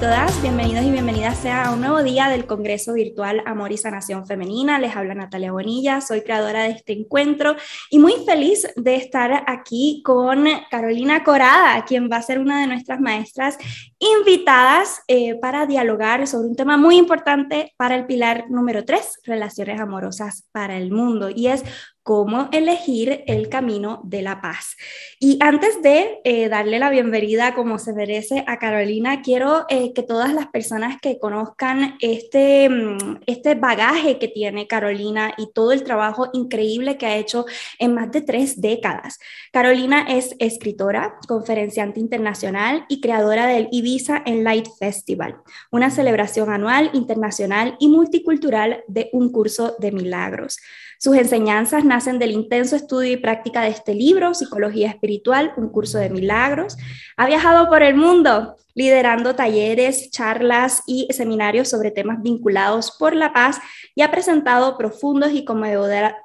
todas, bienvenidos y bienvenidas sea a un nuevo día del Congreso Virtual Amor y Sanación Femenina. Les habla Natalia Bonilla, soy creadora de este encuentro y muy feliz de estar aquí con Carolina Corada, quien va a ser una de nuestras maestras invitadas eh, para dialogar sobre un tema muy importante para el pilar número 3, relaciones amorosas para el mundo, y es cómo elegir el camino de la paz. Y antes de eh, darle la bienvenida como se merece a Carolina, quiero eh, que todas las personas que conozcan este, mm, este, bagaje que tiene Carolina y todo el trabajo increíble que ha hecho en más de tres décadas. Carolina es escritora, conferenciante internacional y creadora del Ibiza Enlight Festival, una celebración anual, internacional y multicultural de un curso de milagros. Sus enseñanzas nacen del intenso estudio y práctica de este libro, Psicología Espiritual, un curso de milagros. Ha viajado por el mundo, liderando talleres, charlas y seminarios sobre temas vinculados por la paz y ha presentado profundos y ah,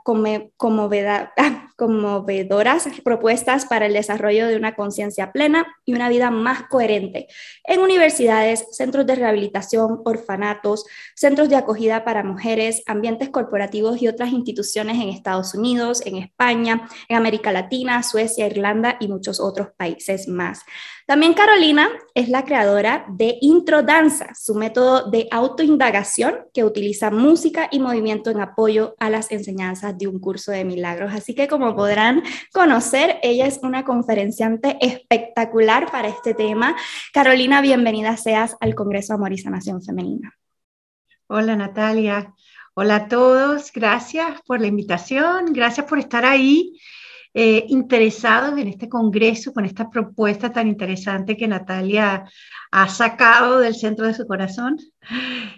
conmovedoras propuestas para el desarrollo de una conciencia plena y una vida más coherente en universidades, centros de rehabilitación, orfanatos, centros de acogida para mujeres, ambientes corporativos y otras instituciones en Estados Unidos, en España, en América Latina, Suecia, Irlanda y muchos otros países más. También Carolina es la creadora de Intro Danza, su método de autoindagación que utiliza música y movimiento en apoyo a las enseñanzas de un curso de milagros. Así que como podrán conocer, ella es una conferenciante espectacular para este tema. Carolina, bienvenida seas al Congreso Amor y Sanación Femenina. Hola Natalia, hola a todos, gracias por la invitación, gracias por estar ahí eh, interesados en este congreso, con esta propuesta tan interesante que Natalia ha sacado del centro de su corazón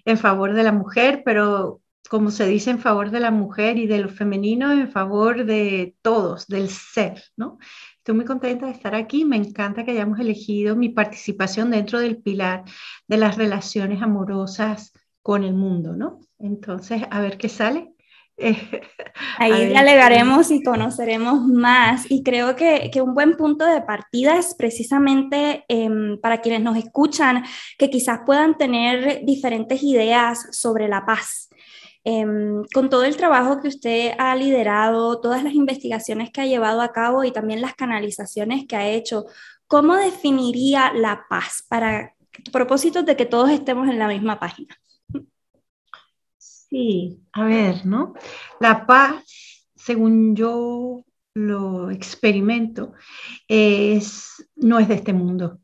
en favor de la mujer, pero como se dice, en favor de la mujer y de lo femenino, en favor de todos, del ser, ¿no? Estoy muy contenta de estar aquí, me encanta que hayamos elegido mi participación dentro del pilar de las relaciones amorosas con el mundo, ¿no? Entonces, a ver qué sale. Ahí alegaremos y conoceremos más. Y creo que, un buen punto de partida es precisamente em, para quienes nos escuchan, que quizás puedan tener diferentes ideas sobre la paz. Em, con todo el trabajo que usted ha liderado, todas las investigaciones que ha llevado a cabo y también las canalizaciones que ha hecho, ¿cómo definiría la paz para propósitos de que todos estemos en la misma página? Sí, a ver, ¿no? La paz, según yo lo experimento, no es de este mundo.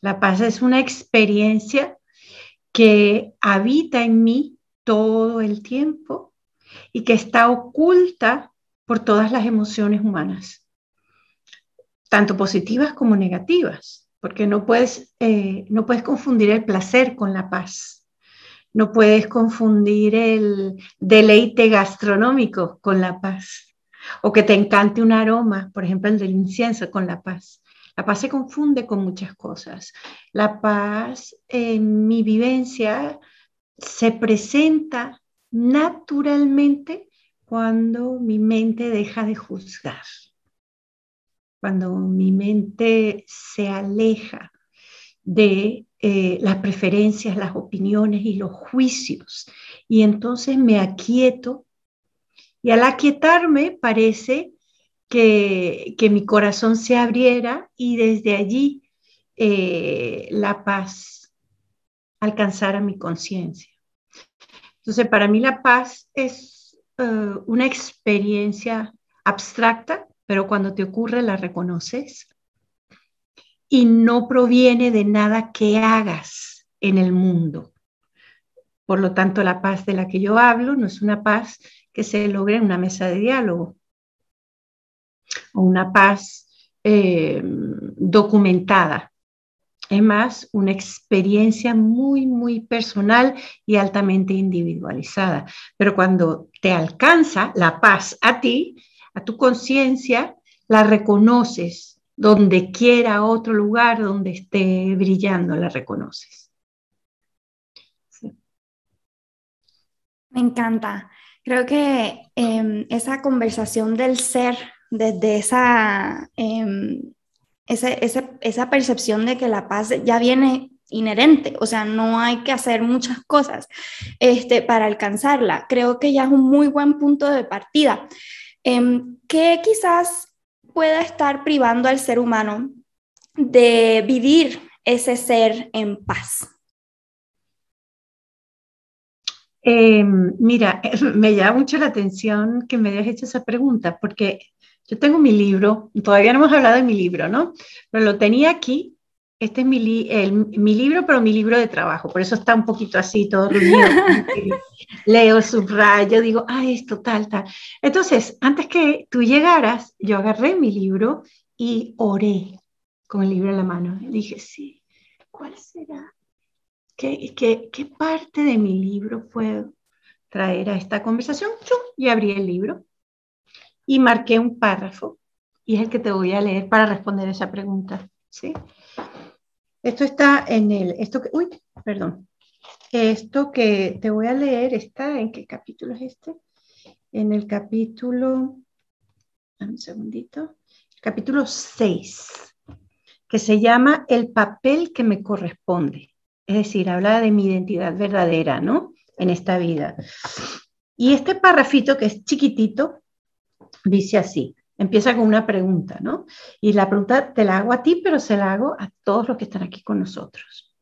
La paz es una experiencia que habita en mí todo el tiempo y que está oculta por todas las emociones humanas, tanto positivas como negativas, porque no puedes, eh, no puedes confundir el placer con la paz no puedes confundir el deleite gastronómico con la paz. O que te encante un aroma, por ejemplo, el del incienso con la paz. La paz se confunde con muchas cosas. La paz, en mi vivencia, se presenta naturalmente cuando mi mente deja de juzgar, cuando mi mente se aleja de eh, las preferencias, las opiniones y los juicios. Y entonces me aquieto y al aquietarme parece que, mi corazón se abriera y desde allí eh, la paz alcanzara mi conciencia. Entonces, para mí la paz es eh, una experiencia abstracta, pero cuando te ocurre la reconoces y no proviene de nada que hagas en el mundo. Por lo tanto, la paz de la que yo hablo no es una paz que se logre en una mesa de diálogo o una paz eh, documentada. Es más, una experiencia muy, muy personal y altamente individualizada. Pero cuando te alcanza la paz a ti, a tu conciencia, la reconoces donde quiera, otro lugar donde esté brillando, la reconoces. Me encanta. Creo que em, esa conversación del ser, desde em, esa, percepción de que la paz ya viene inherente, o sea, no hay que hacer muchas cosas este, para alcanzarla. Creo que ya es un muy buen punto de partida. Em, que quizás pueda estar privando al ser humano de vivir ese ser en paz? Em, mira, me llama mucho la atención que me hayas hecho esa pregunta, porque yo tengo mi libro, todavía no hemos hablado de mi libro, ¿no? Pero lo tenía aquí este es mi, libro, pero mi libro de trabajo, por eso está un poquito así, todo reunido. Leo, subrayo, digo, ah, esto, tal, tal. Entonces, antes que tú llegaras, yo agarré mi libro y oré con el libro en la mano. dije, sí, ¿cuál será? ¿Qué, parte de mi libro puedo traer a esta conversación? Y abrí el libro y marqué un párrafo y es el que te voy a leer para responder esa pregunta, ¿sí? sí esto está en el, esto que, uy, perdón, esto que te voy a leer está en qué capítulo es este? En el capítulo, un segundito, capítulo 6, que se llama El papel que me corresponde. Es decir, habla de mi identidad verdadera, ¿no? En esta vida. Y este parrafito que es chiquitito, dice así, Empieza con una pregunta, ¿no? Y la pregunta te la hago a ti, pero se la hago a todos los que están aquí con nosotros,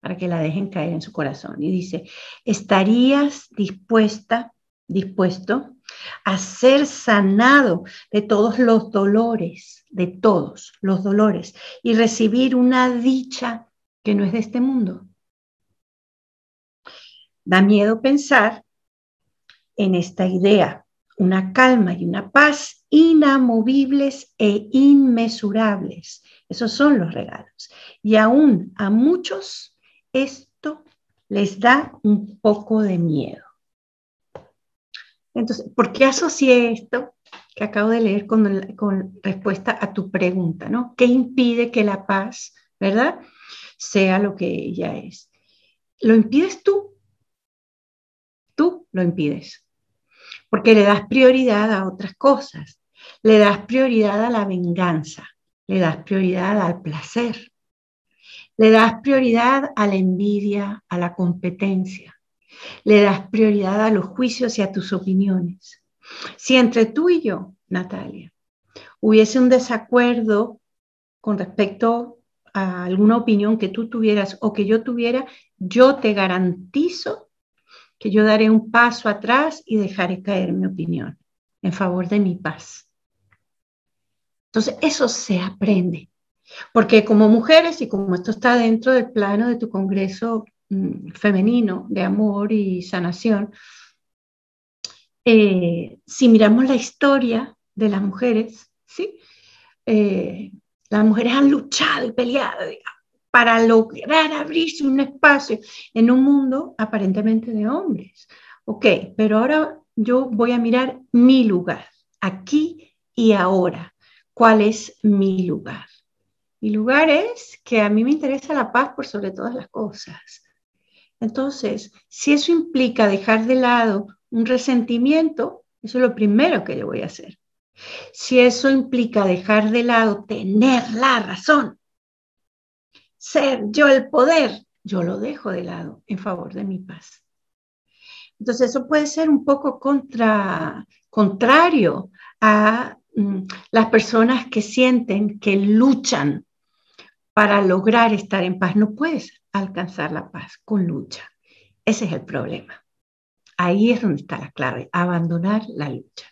para que la dejen caer en su corazón. Y dice, ¿estarías dispuesta, dispuesto a ser sanado de todos los dolores, de todos los dolores, y recibir una dicha que no es de este mundo? Da miedo pensar en esta idea, una calma y una paz inamovibles e inmesurables. Esos son los regalos. Y aún a muchos esto les da un poco de miedo. Entonces, ¿por qué asocié esto que acabo de leer con, respuesta a tu pregunta? ¿no? ¿Qué impide que la paz, verdad, sea lo que ella es? ¿Lo impides tú? Tú lo impides porque le das prioridad a otras cosas, le das prioridad a la venganza, le das prioridad al placer, le das prioridad a la envidia, a la competencia, le das prioridad a los juicios y a tus opiniones. Si entre tú y yo, Natalia, hubiese un desacuerdo con respecto a alguna opinión que tú tuvieras o que yo tuviera, yo te garantizo que yo daré un paso atrás y dejaré caer mi opinión en favor de mi paz. Entonces, eso se aprende, porque como mujeres y como esto está dentro del plano de tu Congreso mm, femenino de amor y sanación, eh, si miramos la historia de las mujeres, ¿sí? Eh, las mujeres han luchado y peleado, digamos para lograr abrirse un espacio en un mundo aparentemente de hombres. Ok, pero ahora yo voy a mirar mi lugar, aquí y ahora. ¿Cuál es mi lugar? Mi lugar es que a mí me interesa la paz por sobre todas las cosas. Entonces, si eso implica dejar de lado un resentimiento, eso es lo primero que yo voy a hacer. Si eso implica dejar de lado tener la razón, ser yo el poder, yo lo dejo de lado en favor de mi paz. Entonces eso puede ser un poco contra, contrario a mm, las personas que sienten que luchan para lograr estar en paz. No puedes alcanzar la paz con lucha. Ese es el problema. Ahí es donde está la clave, abandonar la lucha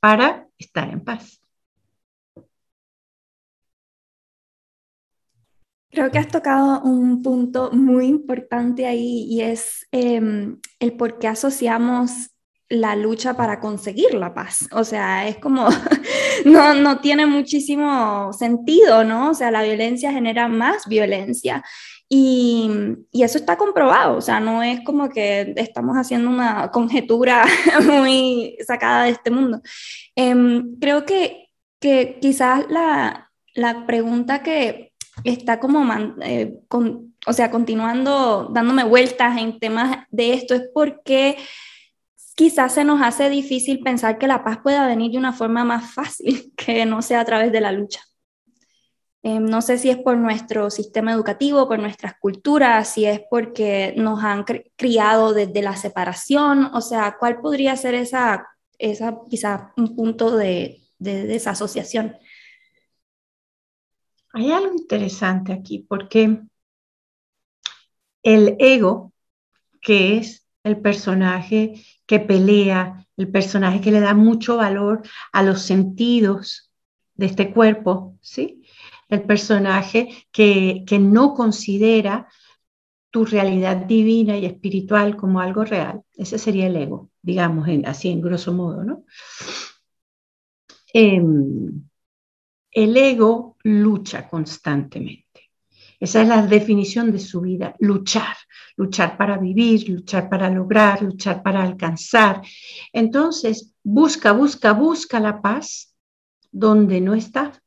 para estar en paz. Creo que has tocado un punto muy importante ahí y es em, el por qué asociamos la lucha para conseguir la paz. O sea, es como, no, no tiene muchísimo sentido, ¿no? O sea, la violencia genera más violencia y, y, eso está comprobado, o sea, no es como que estamos haciendo una conjetura muy sacada de este mundo. Em, creo que, que quizás la, la pregunta que está como, eh, o sea, continuando dándome vueltas en temas de esto es porque quizás se nos hace difícil pensar que la paz pueda venir de una forma más fácil, que no sea a través de la lucha. Em, no sé si es por nuestro sistema educativo, por nuestras culturas, si es porque nos han criado desde la separación, o sea, ¿cuál podría ser esa, esa quizás un punto de desasociación? hay algo interesante aquí porque el ego, que es el personaje que pelea, el personaje que le da mucho valor a los sentidos de este cuerpo, ¿sí? El personaje que, que no considera tu realidad divina y espiritual como algo real. Ese sería el ego, digamos, así en grosso modo, ¿no? Em, el ego lucha constantemente. Esa es la definición de su vida, luchar, luchar para vivir, luchar para lograr, luchar para alcanzar. Entonces, busca, busca, busca la paz donde no está.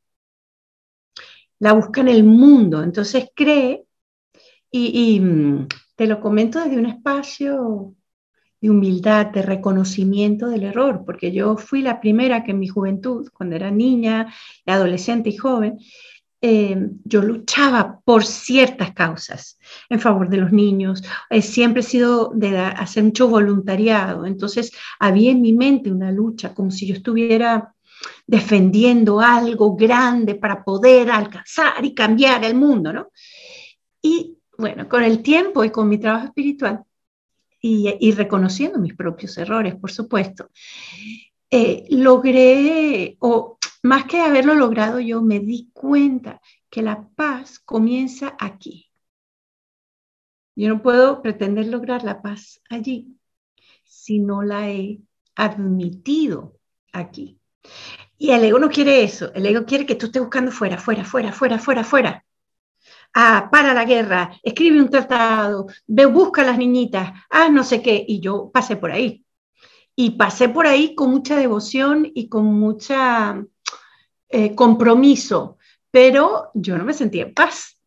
La busca en el mundo. Entonces cree, y, mm, te lo comento desde un espacio de humildad, de reconocimiento del error, porque yo fui la primera que en mi juventud, cuando era niña, adolescente y joven, eh, yo luchaba por ciertas causas en favor de los niños. Eh, siempre he sido de hacer mucho voluntariado, entonces había en mi mente una lucha, como si yo estuviera defendiendo algo grande para poder alcanzar y cambiar el mundo, ¿no? Y bueno, con el tiempo y con mi trabajo espiritual, y, reconociendo mis propios errores, por supuesto, eh, logré, o más que haberlo logrado yo, me di cuenta que la paz comienza aquí. Yo no puedo pretender lograr la paz allí si no la he admitido aquí. Y el ego no quiere eso, el ego quiere que tú estés buscando fuera, fuera, fuera, fuera, fuera, fuera ah, para la guerra, escribe un tratado, busca a las niñitas, ah, no sé qué, y yo pasé por ahí. Y pasé por ahí con mucha devoción y con mucha eh, compromiso, pero yo no me sentía en paz.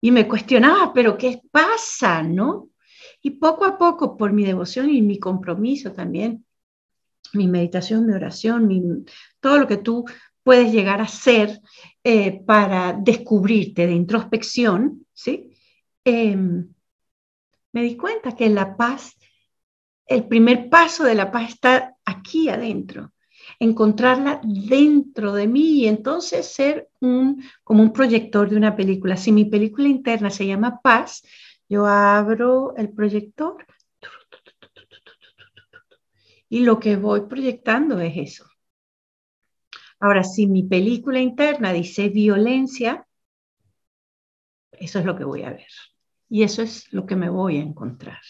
Y me cuestionaba, pero ¿qué pasa? ¿No? Y poco a poco, por mi devoción y mi compromiso también, mi meditación, mi oración, mi, todo lo que tú puedes llegar a ser, eh, para descubrirte de introspección, ¿sí? Em, me di cuenta que la paz, el primer paso de la paz está aquí adentro, encontrarla dentro de mí y entonces ser un, como un proyector de una película. Si mi película interna se llama Paz, yo abro el proyector y lo que voy proyectando es eso. Ahora, si mi película interna dice violencia, eso es lo que voy a ver. Y eso es lo que me voy a encontrar.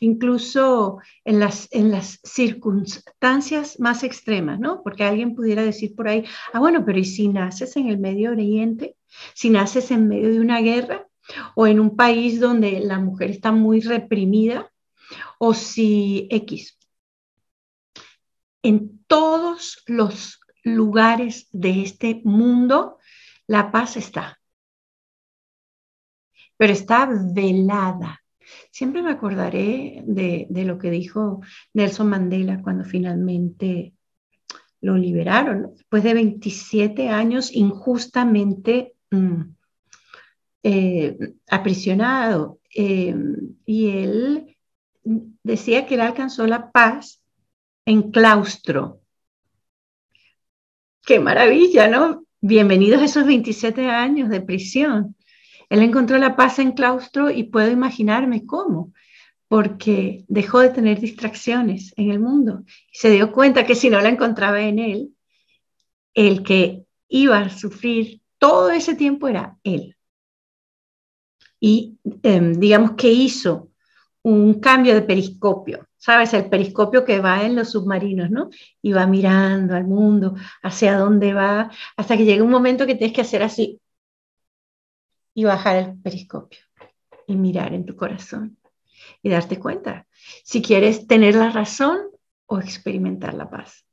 Incluso en las, en las circunstancias más extremas, ¿no? Porque alguien pudiera decir por ahí, ah, bueno, pero ¿y si naces en el Medio Oriente? Si naces en medio de una guerra o en un país donde la mujer está muy reprimida o si X. En todos los lugares de este mundo, la paz está. Pero está velada. Siempre me acordaré de, lo que dijo Nelson Mandela cuando finalmente lo liberaron, después de 27 años injustamente mm, eh, aprisionado. Em, y él decía que él alcanzó la paz en claustro, qué maravilla, ¿no? Bienvenidos a esos 27 años de prisión. Él encontró la paz en claustro y puedo imaginarme cómo, porque dejó de tener distracciones en el mundo se dio cuenta que si no la encontraba en él, el que iba a sufrir todo ese tiempo era él. Y em, digamos que hizo un cambio de periscopio ¿sabes? El periscopio que va en los submarinos, ¿no? Y va mirando al mundo, hacia dónde va, hasta que llegue un momento que tienes que hacer así y bajar el periscopio y mirar en tu corazón y darte cuenta si quieres tener la razón o experimentar la paz.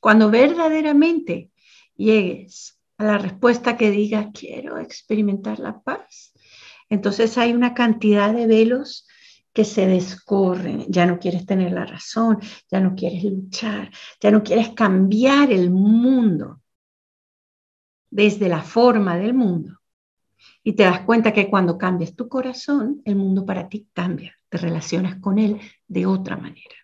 Cuando verdaderamente llegues a la respuesta que diga quiero experimentar la paz, entonces hay una cantidad de velos que se descorren, ya no quieres tener la razón, ya no quieres luchar, ya no quieres cambiar el mundo desde la forma del mundo. Y te das cuenta que cuando cambias tu corazón, el mundo para ti cambia, te relacionas con él de otra manera.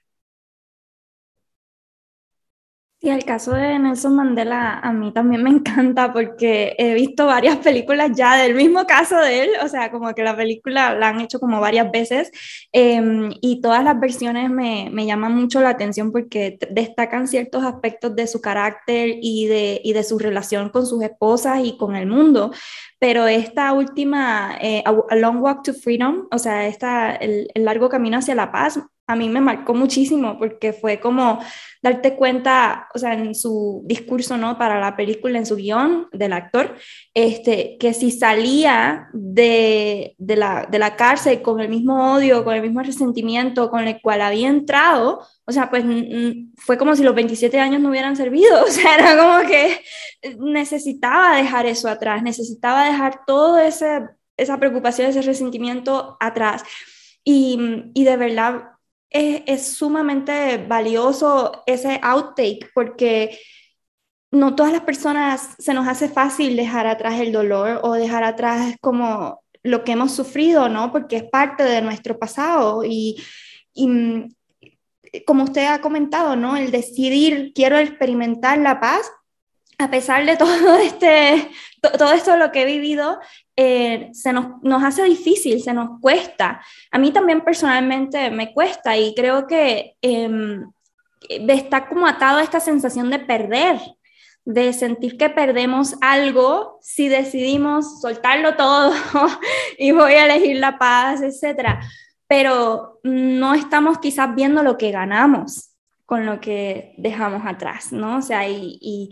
Y el caso de Nelson Mandela a mí también me encanta porque he visto varias películas ya del mismo caso de él, o sea, como que la película la han hecho como varias veces em, y todas las versiones me, me, llaman mucho la atención porque destacan ciertos aspectos de su carácter y de, y de su relación con sus esposas y con el mundo. Pero esta última, eh, A Long Walk to Freedom, o sea, esta, el, el largo camino hacia la paz, a mí me marcó muchísimo porque fue como darte cuenta, o sea, en su discurso, ¿no? Para la película, en su guión del actor, este, que si salía de, de, la, de la cárcel con el mismo odio, con el mismo resentimiento con el cual había entrado, o sea, pues fue como si los 27 años no hubieran servido, o sea, era como que necesitaba dejar eso atrás, necesitaba dejar todo ese esa preocupación, ese resentimiento atrás. Y, y de verdad es, sumamente valioso ese outtake porque no todas las personas se nos hace fácil dejar atrás el dolor o dejar atrás como lo que hemos sufrido, ¿no? Porque es parte de nuestro pasado y, y mm, como usted ha comentado, ¿no? El decidir, quiero experimentar la paz a pesar de todo este todo esto lo que he vivido eh, se nos, hace difícil, se nos cuesta. A mí también personalmente me cuesta y creo que em, está como atado a esta sensación de perder, de sentir que perdemos algo si decidimos soltarlo todo y voy a elegir la paz, etc. Pero no estamos quizás viendo lo que ganamos con lo que dejamos atrás, ¿no? O sea, y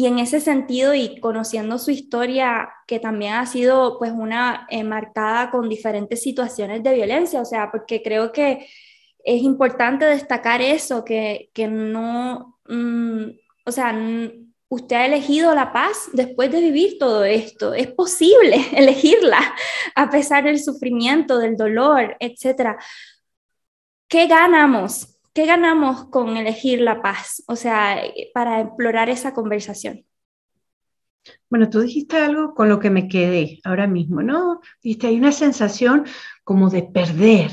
y en ese sentido, y conociendo su historia, que también ha sido pues una eh, marcada con diferentes situaciones de violencia, o sea, porque creo que es importante destacar eso, que, que no, mm, o sea, usted ha elegido la paz después de vivir todo esto, es posible elegirla a pesar del sufrimiento, del dolor, etc. ¿Qué ganamos ¿qué ganamos con elegir la paz? O sea, para explorar esa conversación. Bueno, tú dijiste algo con lo que me quedé ahora mismo, ¿no? Dijiste, hay una sensación como de perder.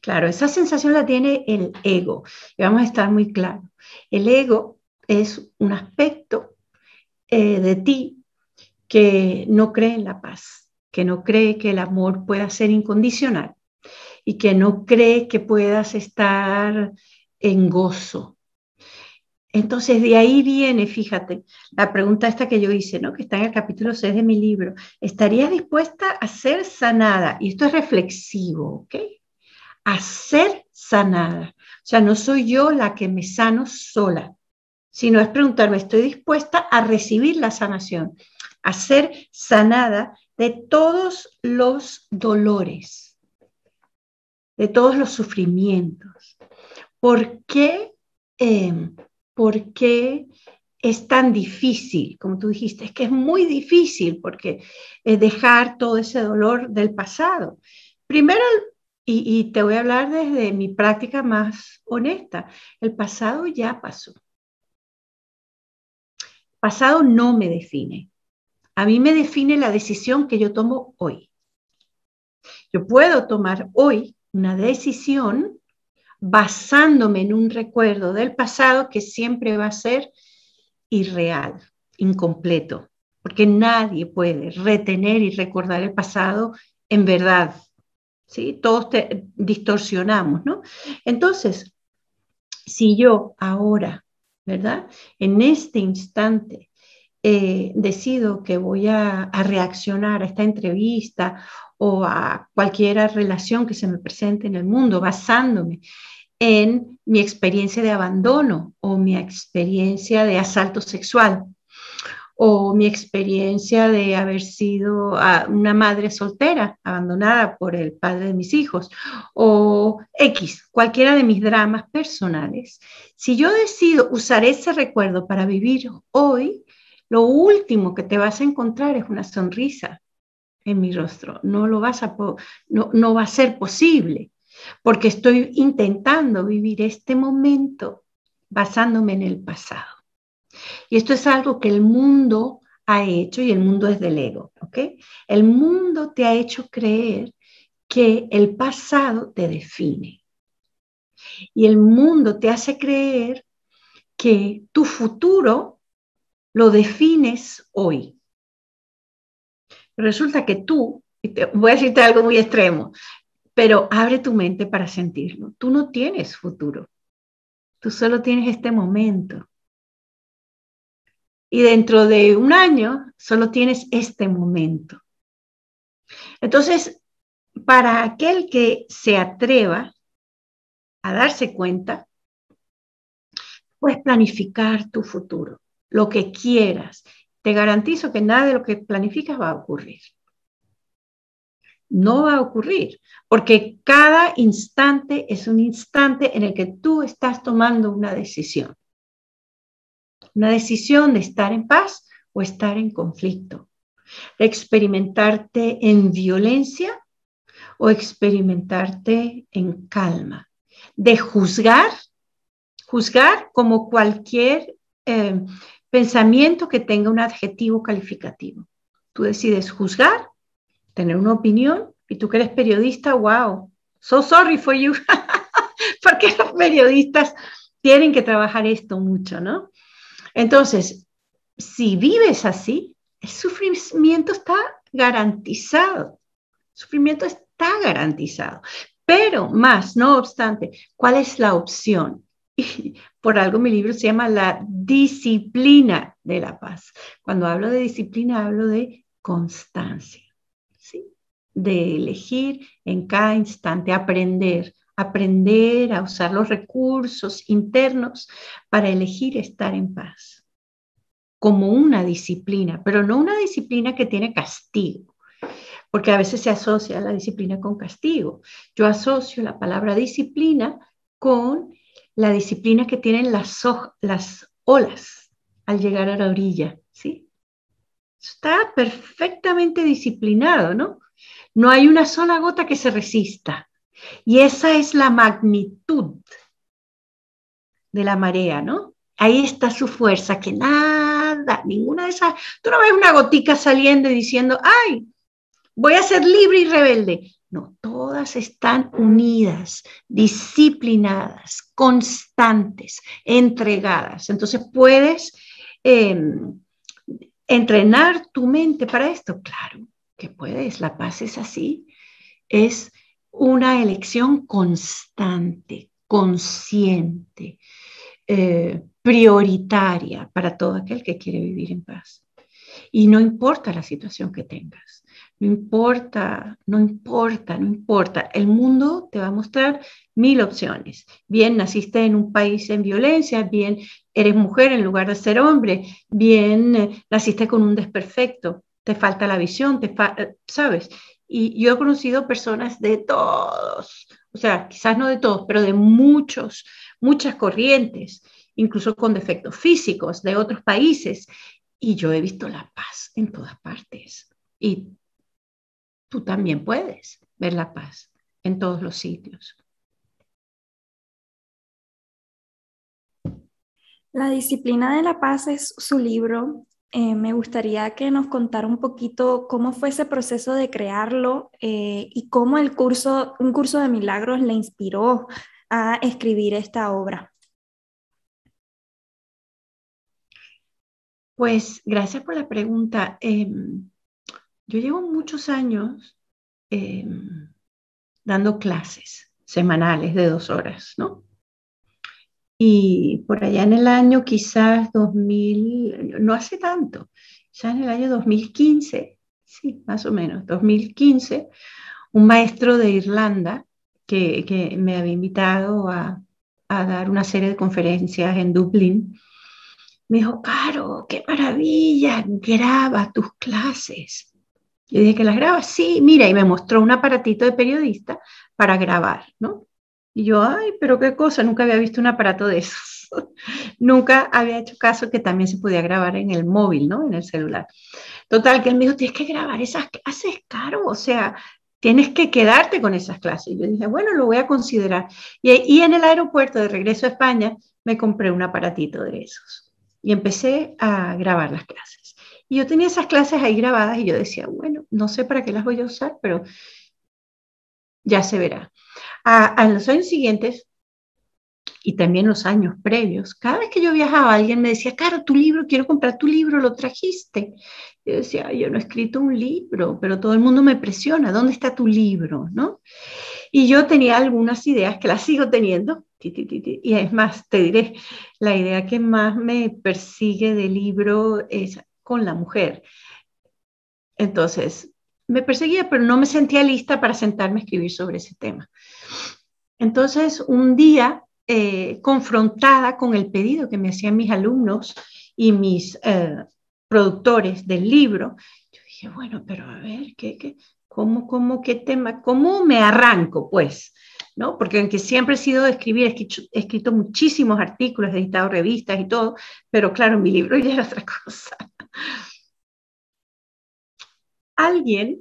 Claro, esa sensación la tiene el ego. Y vamos a estar muy claros. El ego es un aspecto eh, de ti que no cree en la paz, que no cree que el amor pueda ser incondicional y que no cree que puedas estar en gozo. Entonces de ahí viene, fíjate, la pregunta esta que yo hice, ¿no? que está en el capítulo 6 de mi libro. ¿Estarías dispuesta a ser sanada? Y esto es reflexivo, ¿ok? A ser sanada. O sea, no soy yo la que me sano sola, sino es preguntarme, ¿estoy dispuesta a recibir la sanación? A ser sanada de todos los dolores de todos los sufrimientos. ¿Por qué, em, qué, es tan difícil? Como tú dijiste, es que es muy difícil porque es eh, dejar todo ese dolor del pasado. Primero, y, y te voy a hablar desde mi práctica más honesta, el pasado ya pasó. El pasado no me define. A mí me define la decisión que yo tomo hoy. Yo puedo tomar hoy una decisión basándome en un recuerdo del pasado que siempre va a ser irreal, incompleto, porque nadie puede retener y recordar el pasado en verdad. ¿sí? Todos distorsionamos, ¿no? Entonces, si yo ahora, ¿verdad? En este instante eh, decido que voy a, a, reaccionar a esta entrevista o a cualquier relación que se me presente en el mundo basándome en mi experiencia de abandono o mi experiencia de asalto sexual o mi experiencia de haber sido ah, una madre soltera abandonada por el padre de mis hijos o X, cualquiera de mis dramas personales. Si yo decido usar ese recuerdo para vivir hoy, lo último que te vas a encontrar es una sonrisa en mi rostro. No lo vas a no va a ser posible porque estoy intentando vivir este momento basándome en el pasado. Y esto es algo que el mundo ha hecho y el mundo es del ego, ¿ok? El mundo te ha hecho creer que el pasado te define. Y el mundo te hace creer que tu futuro lo defines hoy. Resulta que tú, voy a decirte algo muy extremo, pero abre tu mente para sentirlo. Tú no tienes futuro. Tú solo tienes este momento. Y dentro de un año solo tienes este momento. Entonces, para aquel que se atreva a darse cuenta, puedes planificar tu futuro lo que quieras. Te garantizo que nada de lo que planificas va a ocurrir. No va a ocurrir, porque cada instante es un instante en el que tú estás tomando una decisión. Una decisión de estar en paz o estar en conflicto, de experimentarte en violencia o experimentarte en calma, de juzgar, juzgar como cualquier eh, pensamiento que tenga un adjetivo calificativo. Tú decides juzgar, tener una opinión, y tú que eres periodista, wow, so sorry for you, porque los periodistas tienen que trabajar esto mucho, ¿no? Entonces, si vives así, el sufrimiento está garantizado. sufrimiento está garantizado. Pero más, no obstante, ¿cuál es la opción? por algo mi libro se llama La disciplina de la paz. Cuando hablo de disciplina, hablo de constancia, de elegir en cada instante, aprender, aprender a usar los recursos internos para elegir estar en paz, como una disciplina, pero no una disciplina que tiene castigo porque a veces se asocia la disciplina con castigo. Yo asocio la palabra disciplina con la disciplina que tienen las, olas al llegar a la orilla, ¿sí? Está perfectamente disciplinado, ¿no? No hay una sola gota que se resista. Y esa es la magnitud de la marea, ¿no? Ahí está su fuerza, que nada, ninguna de esas, tú no ves una gotica saliendo y diciendo, ay, voy a ser libre y rebelde. No, todas están unidas, disciplinadas, constantes, entregadas. Entonces puedes em, entrenar tu mente para esto. Claro que puedes, la paz es así. Es una elección constante, consciente, eh, prioritaria para todo aquel que quiere vivir en paz. Y no importa la situación que tengas no importa, no importa, no importa. El mundo te va a mostrar mil opciones. Bien, naciste en un país en violencia, bien, eres mujer en lugar de ser hombre, bien, eh, naciste con un desperfecto, te falta la visión, te eh, ¿sabes? Y yo he conocido personas de todos, o sea, quizás no de todos, pero de muchos, muchas corrientes, incluso con defectos físicos de otros países. Y yo he visto la paz en todas partes. Y tú también puedes ver la paz en todos los sitios. La disciplina de la paz es su libro. Eh, me gustaría que nos contara un poquito cómo fue ese proceso de crearlo eh, y cómo el curso, un curso de milagros le inspiró a escribir esta obra. Pues gracias por la pregunta. Em, yo llevo muchos años em, dando clases semanales de dos horas, ¿no? Y por allá en el año quizás 2000, no hace tanto, ya en el año 2015, sí, más o menos, 2015, un maestro de Irlanda que, me había invitado a, a, dar una serie de conferencias en Dublín, me dijo, Caro, qué maravilla, graba tus clases. Yo dije que las grabas, sí, mira, y me mostró un aparatito de periodista para grabar, ¿no? Y yo, ay, pero qué cosa, nunca había visto un aparato de esos. nunca había hecho caso que también se podía grabar en el móvil, ¿no? En el celular. Total, que él me dijo, tienes que grabar esas clases, caro, o sea, tienes que quedarte con esas clases. Y yo dije, bueno, lo voy a considerar. Y, y en el aeropuerto de regreso a España me compré un aparatito de esos. Y empecé a grabar las clases. Y yo tenía esas clases ahí grabadas y yo decía, bueno, no sé para qué las voy a usar, pero ya se verá. A, a los años siguientes y también los años previos, cada vez que yo viajaba, alguien me decía, Caro, tu libro, quiero comprar tu libro, lo trajiste. Yo decía, yo no he escrito un libro, pero todo el mundo me presiona, ¿dónde está tu libro? ¿No? Y yo tenía algunas ideas que las sigo teniendo, y es más, te diré, la idea que más me persigue del libro es con la mujer. Entonces, me perseguía, pero no me sentía lista para sentarme a escribir sobre ese tema. Entonces, un día, eh, confrontada con el pedido que me hacían mis alumnos y mis eh, productores del libro, yo dije, bueno, pero a ver, ¿qué, qué, cómo, qué tema, cómo me arranco, pues? ¿No? Porque aunque siempre he sido de escribir, he escrito muchísimos artículos, he editado revistas y todo, pero claro, mi libro ya era otra cosa. Alguien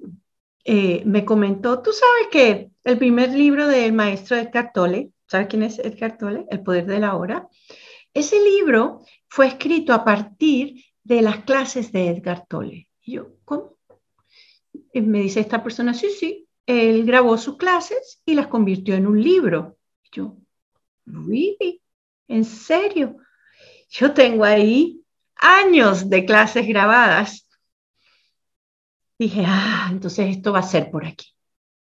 eh, me comentó, tú sabes que el primer libro del maestro Edgar Tolle, ¿sabes quién es Edgar Tolle? El poder de la hora. Ese libro fue escrito a partir de las clases de Edgar Tolle. yo, ¿cómo? me dice esta persona, sí, sí, él grabó sus clases y las convirtió en un libro. yo, ¿really? ¿En serio? Yo tengo ahí años de clases grabadas, dije, ah, entonces esto va a ser por aquí,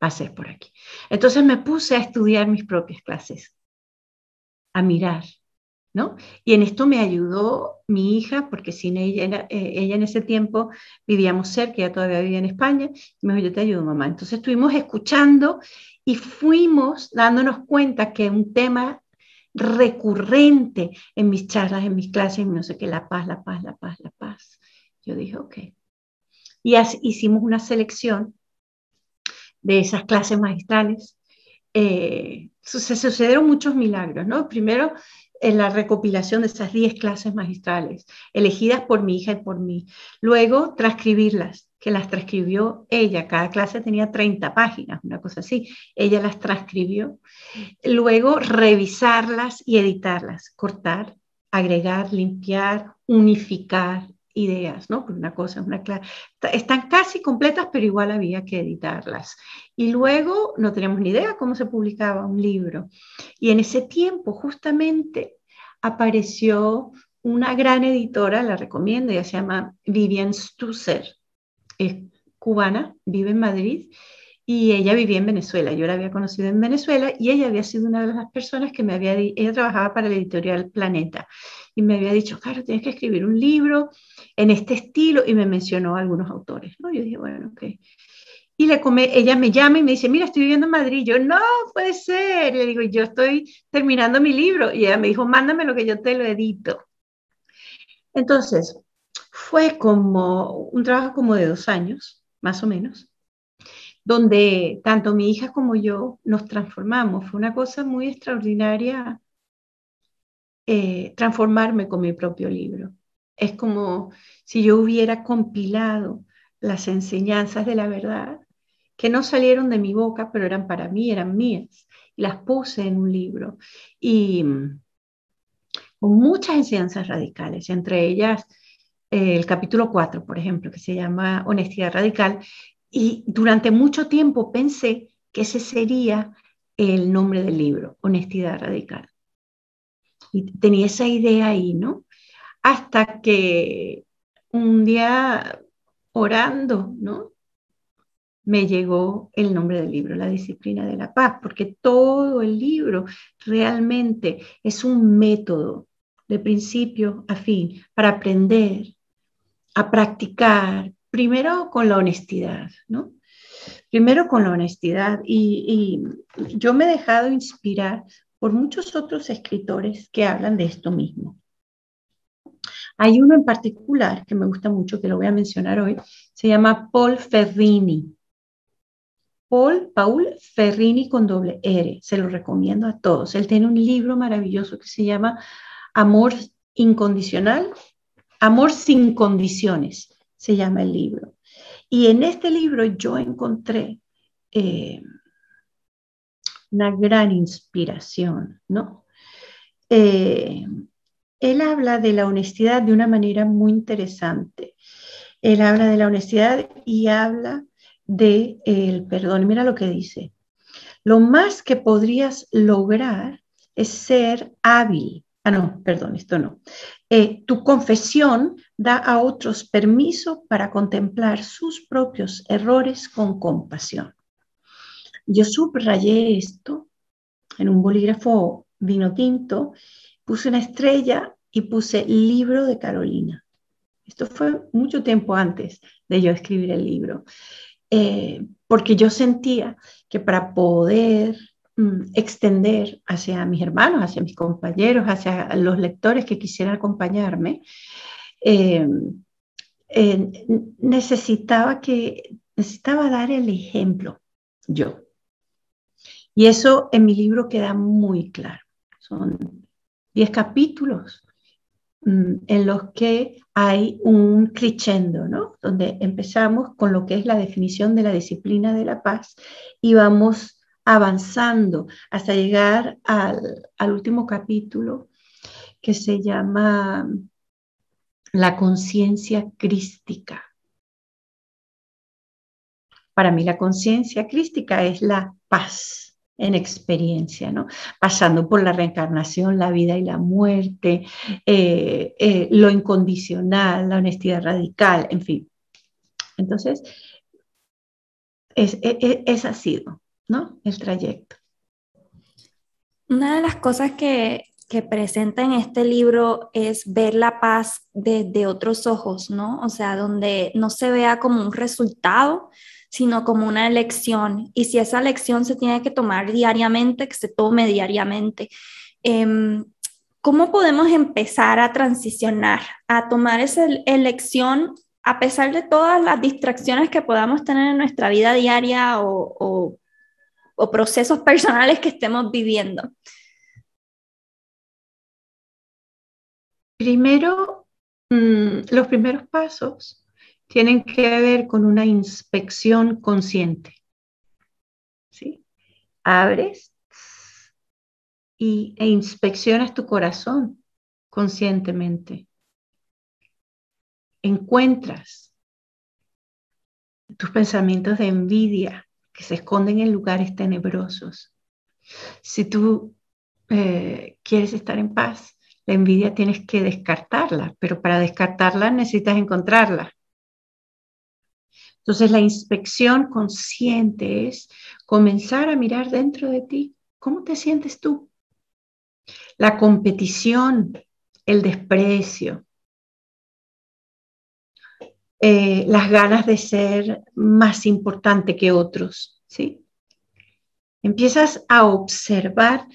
va a ser por aquí. Entonces me puse a estudiar mis propias clases, a mirar, ¿no? Y en esto me ayudó mi hija, porque sin ella, eh, ella en ese tiempo vivíamos cerca, ella todavía vivía en España, y me dijo, yo te ayudo, mamá. Entonces estuvimos escuchando y fuimos dándonos cuenta que un tema recurrente en mis charlas, en mis clases, no sé qué, la paz, la paz, la paz, la paz. Yo dije, ok. Y así hicimos una selección de esas clases magistrales. Eh, se sucedieron muchos milagros, ¿no? Primero, en la recopilación de esas 10 clases magistrales, elegidas por mi hija y por mí. Luego, transcribirlas que las transcribió ella. Cada clase tenía 30 páginas, una cosa así. Ella las transcribió. Luego revisarlas y editarlas, cortar, agregar, limpiar, unificar ideas, ¿no? Una cosa, una clase. Están casi completas, pero igual había que editarlas. Y luego no tenemos ni idea cómo se publicaba un libro. Y en ese tiempo, justamente, apareció una gran editora, la recomiendo, Ya se llama Vivian Stusser, es cubana, vive en Madrid y ella vivía en Venezuela. Yo la había conocido en Venezuela y ella había sido una de las personas que me había, ella trabajaba para la editorial Planeta y me había dicho, claro, tienes que escribir un libro en este estilo y me mencionó algunos autores. Yo dije, bueno, ok. Y le ella me llama y me dice, mira, estoy viviendo en Madrid. Yo, no, puede ser. Le digo, yo estoy terminando mi libro. Y ella me dijo, mándame lo que yo te lo edito. Entonces, fue como un trabajo como de dos años, más o menos, donde tanto mi hija como yo nos transformamos. Fue una cosa muy extraordinaria eh, transformarme con mi propio libro. Es como si yo hubiera compilado las enseñanzas de la verdad que no salieron de mi boca, pero eran para mí, eran mías. Y las puse en un libro. Y mm, con muchas enseñanzas radicales, entre ellas eh, el capítulo 4, por ejemplo, que se llama Honestidad Radical, y durante mucho tiempo pensé que ese sería el nombre del libro, Honestidad Radical. Y tenía esa idea ahí, ¿no? Hasta que un día orando, ¿no? Me llegó el nombre del libro, La Disciplina de la Paz, porque todo el libro realmente es un método de principio a fin para aprender a practicar, primero con la honestidad, ¿no? Primero con la honestidad. Y, yo me he dejado inspirar por muchos otros escritores que hablan de esto mismo. Hay uno en particular que me gusta mucho, que lo voy a mencionar hoy, se llama Paul Ferrini. Paul, Paul Ferrini con doble R, se lo recomiendo a todos. Él tiene un libro maravilloso que se llama Amor Incondicional Amor sin condiciones se llama el libro. Y en este libro yo encontré eh, una gran inspiración, ¿no? Eh, él habla de la honestidad de una manera muy interesante. Él habla de la honestidad y habla del de, eh, el perdón. Mira lo que dice. Lo más que podrías lograr es ser hábil. Ah, no, perdón, esto no. Eh, tu confesión da a otros permiso para contemplar sus propios errores con compasión. Yo subrayé esto en un bolígrafo vino tinto, puse una estrella y puse libro de Carolina. Esto fue mucho tiempo antes de yo escribir el libro, eh, porque yo sentía que para poder Mm, extender hacia mis hermanos, hacia mis compañeros, hacia los lectores que quisieran acompañarme, eh, necesitaba que necesitaba dar el ejemplo yo. Y eso en mi libro queda muy claro. Son 10 capítulos mm, en los que hay un crescendo, ¿no? Donde empezamos con lo que es la definición de la disciplina de la paz y vamos avanzando hasta llegar al, último capítulo que se llama La conciencia crística. Para mí la conciencia crística es la paz en experiencia, ¿no? pasando por la reencarnación, la vida y la muerte, eh, eh, lo incondicional, la honestidad radical, en fin. Entonces, es, ha e, e, sido ¿no? El trayecto. Una de las cosas que, presenta en este libro es ver la paz desde otros ojos, ¿no? O sea, donde no se vea como un resultado, sino como una elección. Y si esa elección se tiene que tomar diariamente, que se tome diariamente. Em, ¿Cómo podemos empezar a transicionar, a tomar esa elección a pesar de todas las distracciones que podamos tener en nuestra vida diaria o o procesos personales que estemos viviendo? Primero, mm, los primeros pasos tienen que ver con una inspección consciente. ¿Sí? Abres y, e inspeccionas tu corazón conscientemente. Encuentras tus pensamientos de envidia, que se esconden en lugares tenebrosos. Si tú eh, quieres estar en paz, la envidia tienes que descartarla, pero para descartarla necesitas encontrarla. Entonces la inspección consciente es comenzar a mirar dentro de ti cómo te sientes tú. La competición, el desprecio, eh, las ganas de ser más importante que otros, ¿sí? Empiezas a observar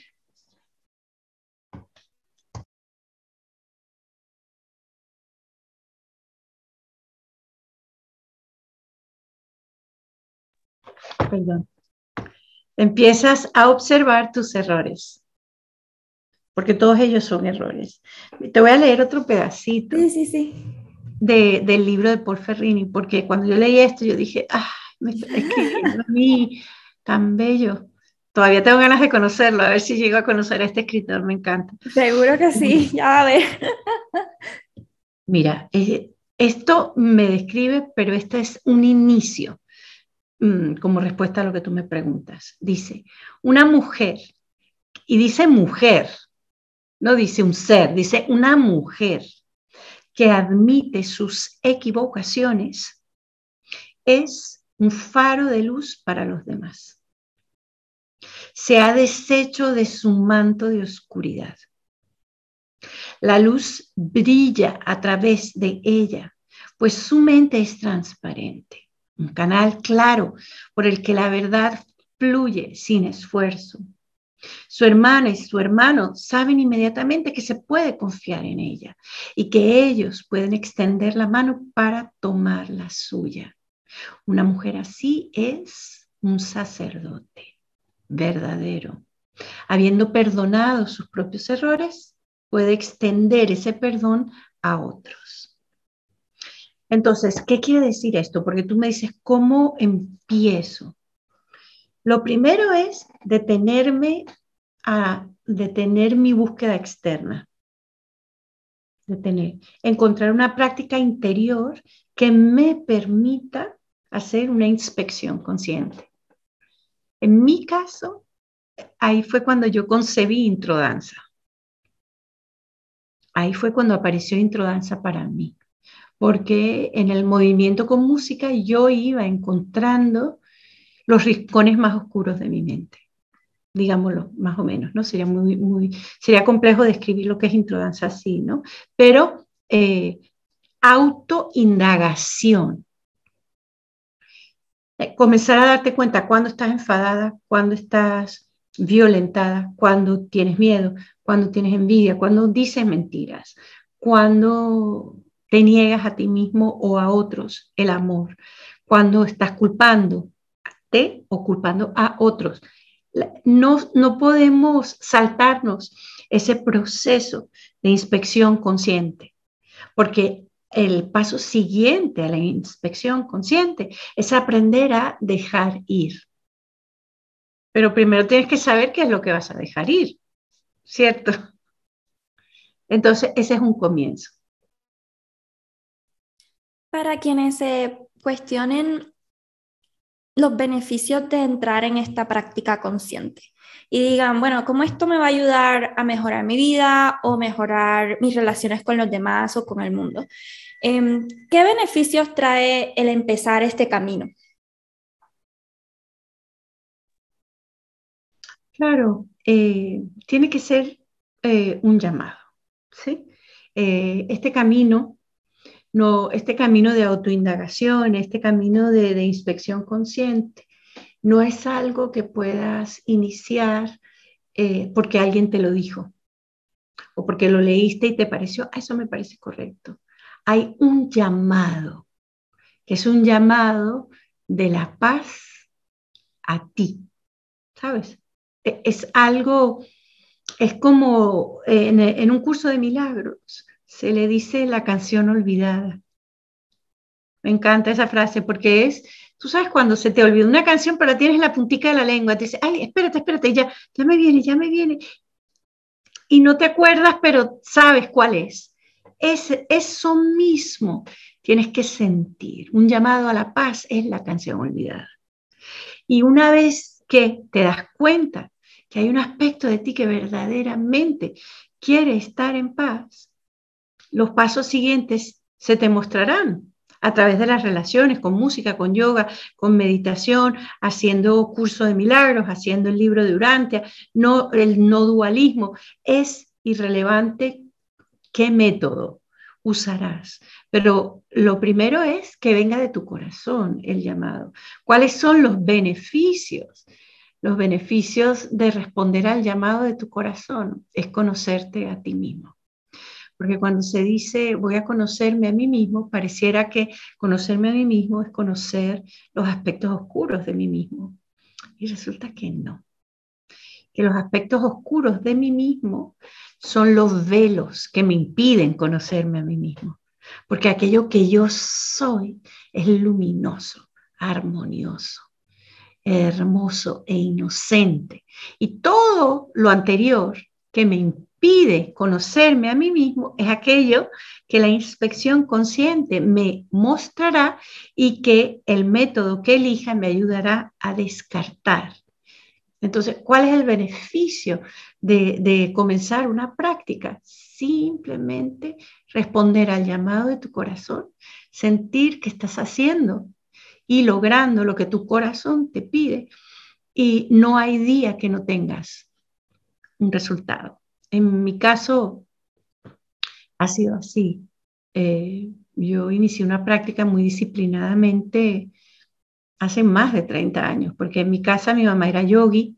Perdón. Empiezas a observar tus errores, porque todos ellos son errores. Te voy a leer otro pedacito. Sí, sí, sí del libro de Paul Ferrini, porque cuando yo leí esto, yo dije, ¡ah! Me está escribiendo a mí, tan bello. Todavía tengo ganas de conocerlo, a ver si llego a conocer a este escritor, me encanta. Seguro que sí, ya a ver. Mira, eh, esto me describe, pero este es un inicio mm, como respuesta a lo que tú me preguntas. Dice, una mujer, y dice mujer, no dice un ser, dice una mujer que admite sus equivocaciones, es un faro de luz para los demás. Se ha deshecho de su manto de oscuridad. La luz brilla a través de ella, pues su mente es transparente, un canal claro por el que la verdad fluye sin esfuerzo. Su hermana y su hermano saben inmediatamente que se puede confiar en ella y que ellos pueden extender la mano para tomar la suya. Una mujer así es un sacerdote verdadero. Habiendo perdonado sus propios errores, puede extender ese perdón a otros. Entonces, ¿qué quiere decir esto? Porque tú me dices, ¿cómo empiezo? Lo primero es detenerme a detener mi búsqueda externa. Detener. Encontrar una práctica interior que me permita hacer una inspección consciente. En mi caso, ahí fue cuando yo concebí introdanza. Ahí fue cuando apareció introdanza para mí, porque en el movimiento con música yo iba encontrando los rincones más oscuros de mi mente, digámoslo más o menos, ¿no? Sería, muy, muy, sería complejo describir lo que es introdanza así, ¿no? Pero eh, autoindagación. Eh, comenzar a darte cuenta cuando estás enfadada, cuando estás violentada, cuando tienes miedo, cuando tienes envidia, cuando dices mentiras, cuando te niegas a ti mismo o a otros el amor, cuando estás culpando, ocupando a otros. No, no podemos saltarnos ese proceso de inspección consciente, porque el paso siguiente a la inspección consciente es aprender a dejar ir. Pero primero tienes que saber qué es lo que vas a dejar ir, ¿cierto? Entonces, ese es un comienzo. Para quienes se cuestionen los beneficios de entrar en esta práctica consciente y digan, bueno, ¿cómo esto me va a ayudar a mejorar mi vida o mejorar mis relaciones con los demás o con el mundo? Em, ¿Qué beneficios trae el empezar este camino? Claro, eh, tiene que ser eh, un llamado, eh, este camino no, este camino de autoindagación, este camino de, inspección consciente, no es algo que puedas iniciar eh, porque alguien te lo dijo o porque lo leíste y te pareció, ah, eso me parece correcto. Hay un llamado, que es un llamado de la paz a ti, ¿sabes? E-, es algo, es como eh, en un curso de milagros, se le dice la canción olvidada. Me encanta esa frase porque es, tú sabes cuando se te olvida una canción, pero tienes la puntica de la lengua, te dice, ay, espérate, espérate, ya, me viene, ya me viene. Y no te acuerdas, pero sabes cuál es. Es eso mismo tienes que sentir. Un llamado a la paz es la canción olvidada. Y una vez que te das cuenta que hay un aspecto de ti que verdaderamente quiere estar en paz, los pasos siguientes se te mostrarán a través de las relaciones, con música, con yoga, con meditación, haciendo curso de milagros, haciendo el libro de Urantia, no, el no dualismo. Es irrelevante qué método usarás, pero lo primero es que venga de tu corazón el llamado. ¿Cuáles son los beneficios? Los beneficios de responder al llamado de tu corazón es conocerte a ti mismo porque cuando se dice voy a conocerme a mí mismo, pareciera que conocerme a mí mismo es conocer los aspectos oscuros de mí mismo. Y resulta que no, que los aspectos oscuros de mí mismo son los velos que me impiden conocerme a mí mismo, porque aquello que yo soy es luminoso, armonioso hermoso e inocente. Y todo lo anterior que me impide, pide conocerme a mí mismo es aquello que la inspección consciente me mostrará y que el método que elija me ayudará a descartar. Entonces, ¿cuál es el beneficio de comenzar una práctica? Simplemente responder al llamado de tu corazón, sentir que estás haciendo y logrando lo que tu corazón te pide y no hay día que no tengas un resultado en mi caso ha sido así. Eh, yo inicié una práctica muy disciplinadamente hace más de 30 años, porque en mi casa mi mamá era yogi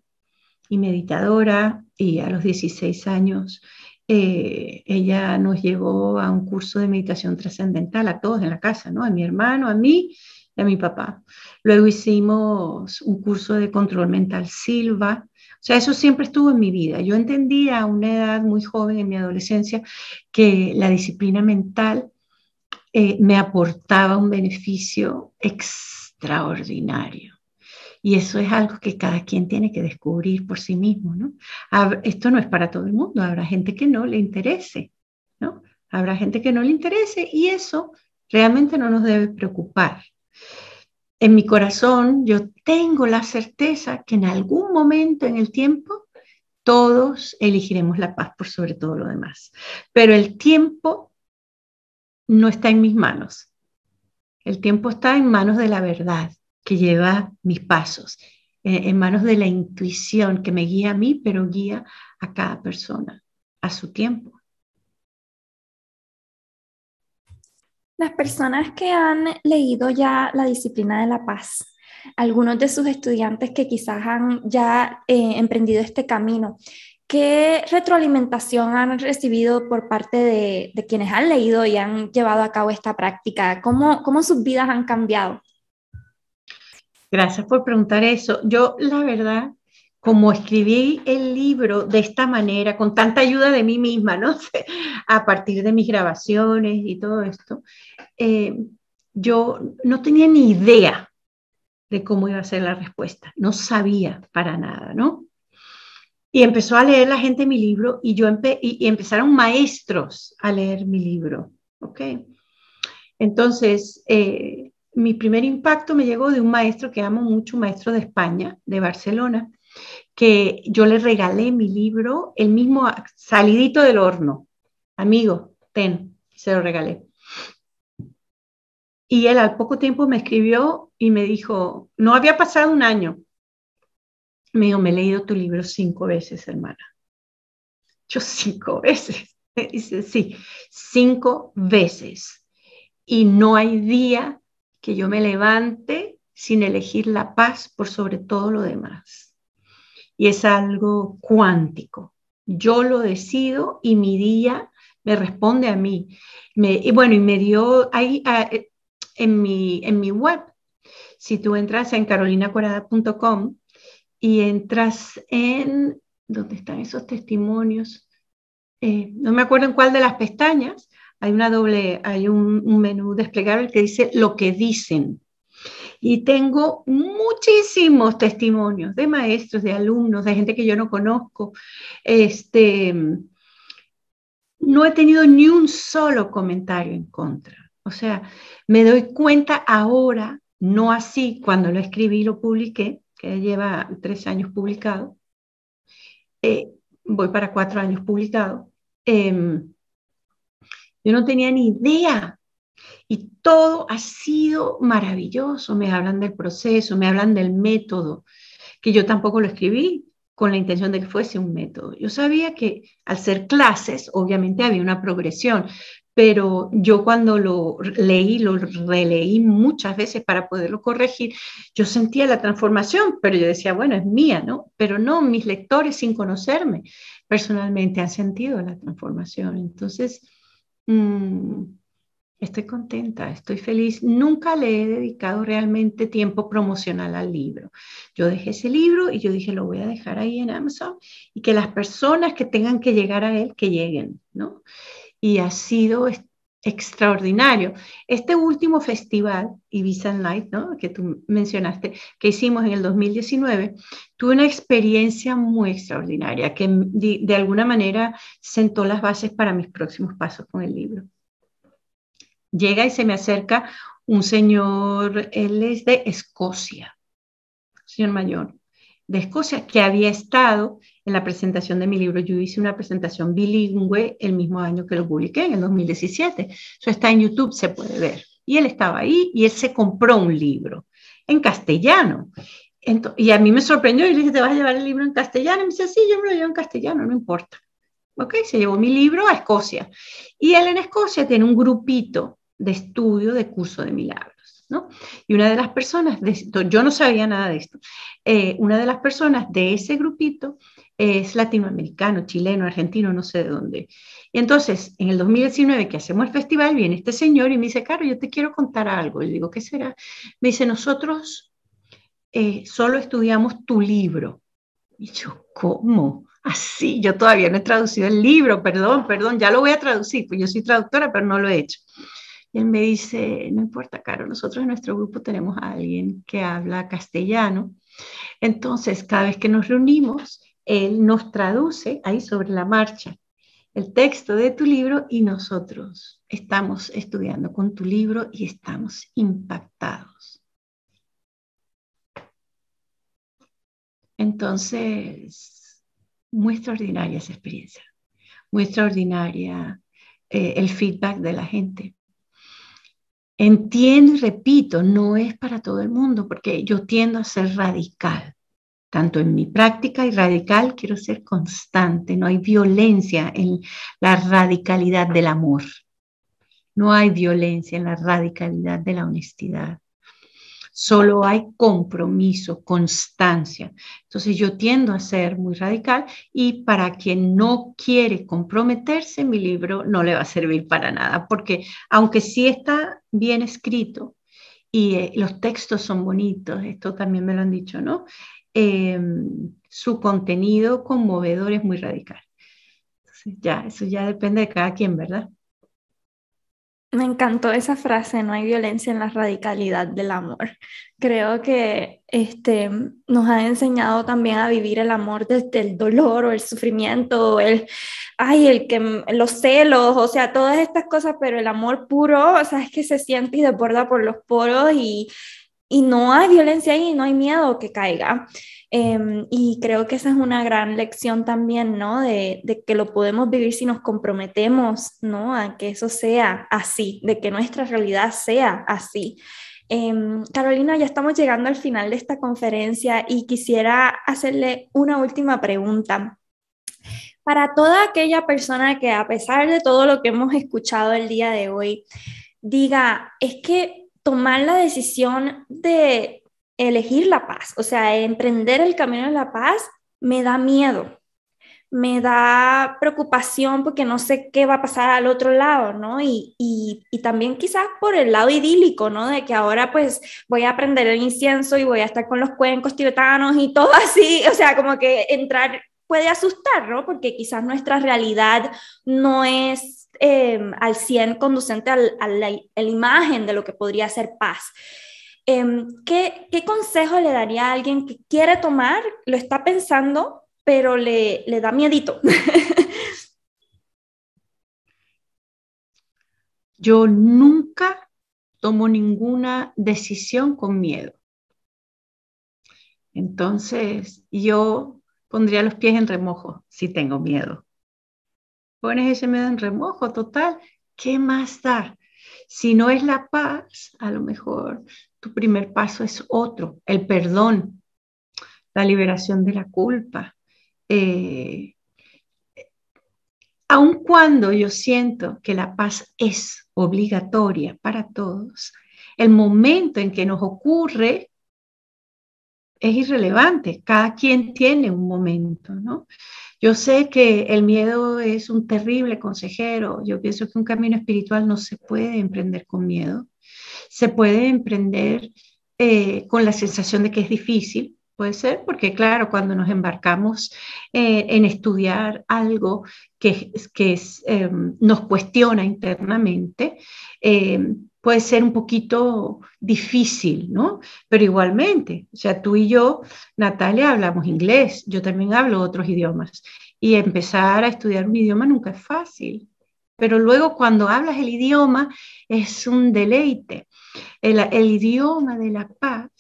y meditadora y a los 16 años eh, ella nos llevó a un curso de meditación trascendental, a todos en la casa, ¿no? A mi hermano, a mí de mi papá. Luego hicimos un curso de control mental Silva. O sea, eso siempre estuvo en mi vida. Yo entendía a una edad muy joven, en mi adolescencia, que la disciplina mental eh, me aportaba un beneficio extraordinario. Y eso es algo que cada quien tiene que descubrir por sí mismo, ¿no? Esto no es para todo el mundo, habrá gente que no le interese, ¿no? Habrá gente que no le interese y eso realmente no nos debe preocupar. En mi corazón yo tengo la certeza que en algún momento en el tiempo todos elegiremos la paz por sobre todo lo demás. Pero el tiempo no está en mis manos. El tiempo está en manos de la verdad que lleva mis pasos, eh, en manos de la intuición que me guía a mí, pero guía a cada persona, a su tiempo. Las personas que han leído ya la disciplina de la paz, algunos de sus estudiantes que quizás han ya eh, emprendido este camino, ¿qué retroalimentación han recibido por parte de, de, quienes han leído y han llevado a cabo esta práctica? ¿Cómo, ¿Cómo sus vidas han cambiado? Gracias por preguntar eso. Yo, la verdad, como escribí el libro de esta manera, con tanta ayuda de mí misma, ¿no? a partir de mis grabaciones y todo esto, eh, yo no tenía ni idea de cómo iba a ser la respuesta, no sabía para nada, ¿no? Y empezó a leer la gente mi libro y, yo y, empezaron maestros a leer mi libro, ¿ok? Entonces, eh, mi primer impacto me llegó de un maestro que amo mucho, un maestro de España, de Barcelona, que yo le regalé mi libro el mismo salidito del horno. Amigo, ten, se lo regalé. Y él al poco tiempo me escribió y me dijo, no había pasado un año. Me dijo, me he leído tu libro cinco veces, hermana. Yo cinco veces. dice, sí, cinco veces. Y no hay día que yo me levante sin elegir la paz por sobre todo lo demás. Y es algo cuántico. Yo lo decido y mi día me responde a mí. Me, y bueno, y me dio, ahí, ah, eh, en mi, en mi web. Si tú entras en carolinacorada.com y entras en, ¿dónde están esos testimonios? Eh, no me acuerdo en cuál de las pestañas, hay una doble, hay un, un menú desplegable que dice lo que dicen. Y tengo muchísimos testimonios de maestros, de alumnos, de gente que yo no conozco. Este, no he tenido ni un solo comentario en contra. O sea, me doy cuenta ahora, no así cuando lo escribí y lo publiqué, que lleva tres años publicado, eh, voy para cuatro años publicado, em, yo no tenía ni idea. Y todo ha sido maravilloso. Me hablan del proceso, me hablan del método, que yo tampoco lo escribí con la intención de que fuese un método. Yo sabía que al ser clases, obviamente había una progresión, pero yo cuando lo leí, lo releí muchas veces para poderlo corregir, yo sentía la transformación, pero yo decía, bueno, es mía, ¿no? Pero no, mis lectores sin conocerme personalmente han sentido la transformación. Entonces, mm, estoy contenta, estoy feliz. Nunca le he dedicado realmente tiempo promocional al libro. Yo dejé ese libro y yo dije, lo voy a dejar ahí en Amazon y que las personas que tengan que llegar a él, que lleguen, ¿no? y ha sido extraordinario. Este último festival, Ibiza Night, ¿no? que tú mencionaste, que hicimos en el 2019, tuve una experiencia muy extraordinaria que de, alguna manera sentó las bases para mis próximos pasos con el libro. Llega y se me acerca un señor, él es de Escocia, señor mayor, de Escocia, que había estado en la presentación de mi libro. Yo hice una presentación bilingüe el mismo año que lo publiqué, en el 2017. Eso está en YouTube, se puede ver. Y él estaba ahí y él se compró un libro en castellano. y a mí me sorprendió y le dije, ¿te vas a llevar el libro en castellano? Y me dice, sí, yo me lo llevo en castellano, no importa. Ok, se llevó mi libro a Escocia. Y él en Escocia tiene un grupito de estudio de curso de milagros. Y una de las personas, de, yo no sabía nada de esto, eh, una de las personas de ese grupito es latinoamericano, chileno, argentino, no sé de dónde. Y entonces, en el 2019 que hacemos el festival, viene este señor y me dice, Caro, yo te quiero contar algo. Y digo, ¿qué será? Me dice, nosotros eh, solo estudiamos tu libro. Y yo, ¿cómo? Así, yo todavía no he traducido el libro, perdón, perdón, ya lo voy a traducir, pues yo soy traductora, pero no lo he hecho. Y él me dice, no importa, Caro, nosotros en nuestro grupo tenemos a alguien que habla castellano. Entonces, cada vez que nos reunimos, él nos traduce ahí sobre la marcha el texto de tu libro y nosotros estamos estudiando con tu libro y estamos impactados. Entonces, muy extraordinaria esa experiencia, muy extraordinaria eh, el feedback de la gente. Entiendo y repito, no es para todo el mundo, porque yo tiendo a ser radical, tanto en mi práctica y radical, quiero ser constante, no hay violencia en la radicalidad del amor, no hay violencia en la radicalidad de la honestidad, Solo hay compromiso, constancia. Entonces yo tiendo a ser muy radical y para quien no quiere comprometerse, mi libro no le va a servir para nada, porque aunque sí está bien escrito y eh, los textos son bonitos, esto también me lo han dicho, ¿no? Em, su contenido conmovedor es muy radical. Entonces ya, eso ya depende de cada quien, ¿verdad? Me encantó esa frase, no hay violencia en la radicalidad del amor. Creo que este, nos ha enseñado también a vivir el amor desde el dolor o el sufrimiento, o el, ay, el que, los celos, o sea, todas estas cosas, pero el amor puro, o sea, es que se siente y desborda por los poros y y no hay violencia ahí, no hay miedo que caiga. Em, y creo que esa es una gran lección también, ¿no? De, que lo podemos vivir si nos comprometemos, ¿no? A que eso sea así, de que nuestra realidad sea así. Em, Carolina, ya estamos llegando al final de esta conferencia y quisiera hacerle una última pregunta. Para toda aquella persona que a pesar de todo lo que hemos escuchado el día de hoy, diga, es que tomar la decisión de elegir la paz, o sea, emprender el camino de la paz, me da miedo, me da preocupación porque no sé qué va a pasar al otro lado, ¿no? Y, y, y, también quizás por el lado idílico, ¿no? De que ahora pues voy a prender el incienso y voy a estar con los cuencos tibetanos y todo así, o sea, como que entrar puede asustar, ¿no? Porque quizás nuestra realidad no es Em, al 100 conducente al, a, la, imagen de lo que podría ser paz. Em, ¿qué, ¿Qué consejo le daría a alguien que quiere tomar, lo está pensando, pero le, le da miedito? Yo nunca tomo ninguna decisión con miedo. Entonces, yo pondría los pies en remojo si tengo miedo pones ese miedo en remojo, total, ¿qué más da? Si no es la paz, a lo mejor tu primer paso es otro, el perdón, la liberación de la culpa. Eh, aun cuando yo siento que la paz es obligatoria para todos, el momento en que nos ocurre es irrelevante, cada quien tiene un momento, ¿no? Yo sé que el miedo es un terrible consejero. Yo pienso que un camino espiritual no se puede emprender con miedo. Se puede emprender eh, con la sensación de que es difícil, Puede ser, porque claro, cuando nos embarcamos eh, en estudiar algo que, que em, nos cuestiona internamente, em, puede ser un poquito difícil, ¿no? Pero igualmente, o sea, tú y yo, Natalia, hablamos inglés, yo también hablo otros idiomas y empezar a estudiar un idioma nunca es fácil, pero luego cuando hablas el idioma es un deleite. El, idioma de la paz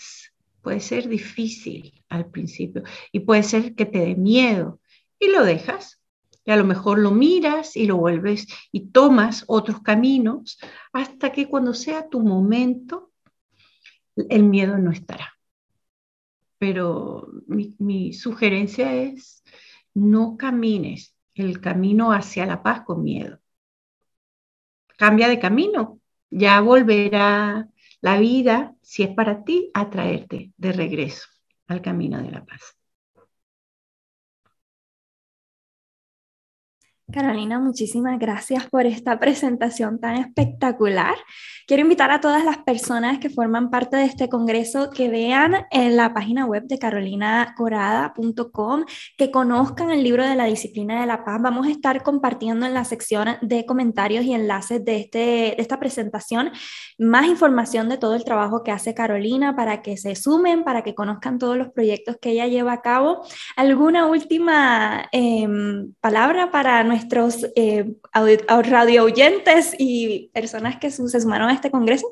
puede ser difícil al principio y puede ser que te dé miedo y lo dejas y a lo mejor lo miras y lo vuelves y tomas otros caminos hasta que cuando sea tu momento, el miedo no estará. Pero mi, sugerencia es, no camines el camino hacia la paz con miedo. Cambia de camino, ya volverá la vida, si es para ti, a traerte de regreso al camino de la paz. Carolina, muchísimas gracias por esta presentación tan espectacular. Quiero invitar a todas las personas que forman parte de este congreso que vean en la página web de carolinacorada.com, que conozcan el libro de la disciplina de la paz. Vamos a estar compartiendo en la sección de comentarios y enlaces de, este, de esta presentación más información de todo el trabajo que hace Carolina para que se sumen, para que conozcan todos los proyectos que ella lleva a cabo. ¿Alguna última em, palabra para nuestra nuestros eh, radio oyentes y personas que se sumaron a este congreso?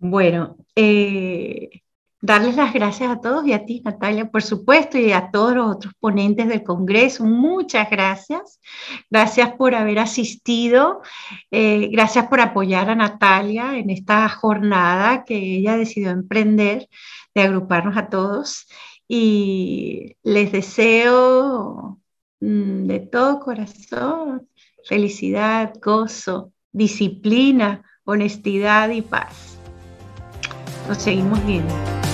Bueno, eh, darles las gracias a todos y a ti, Natalia, por supuesto, y a todos los otros ponentes del Congreso. Muchas gracias. Gracias por haber asistido. Eh, gracias por apoyar a Natalia en esta jornada que ella decidió emprender de agruparnos a todos. Y les deseo Mm, de todo corazón, felicidad, gozo, disciplina, honestidad y paz. Nos seguimos viendo.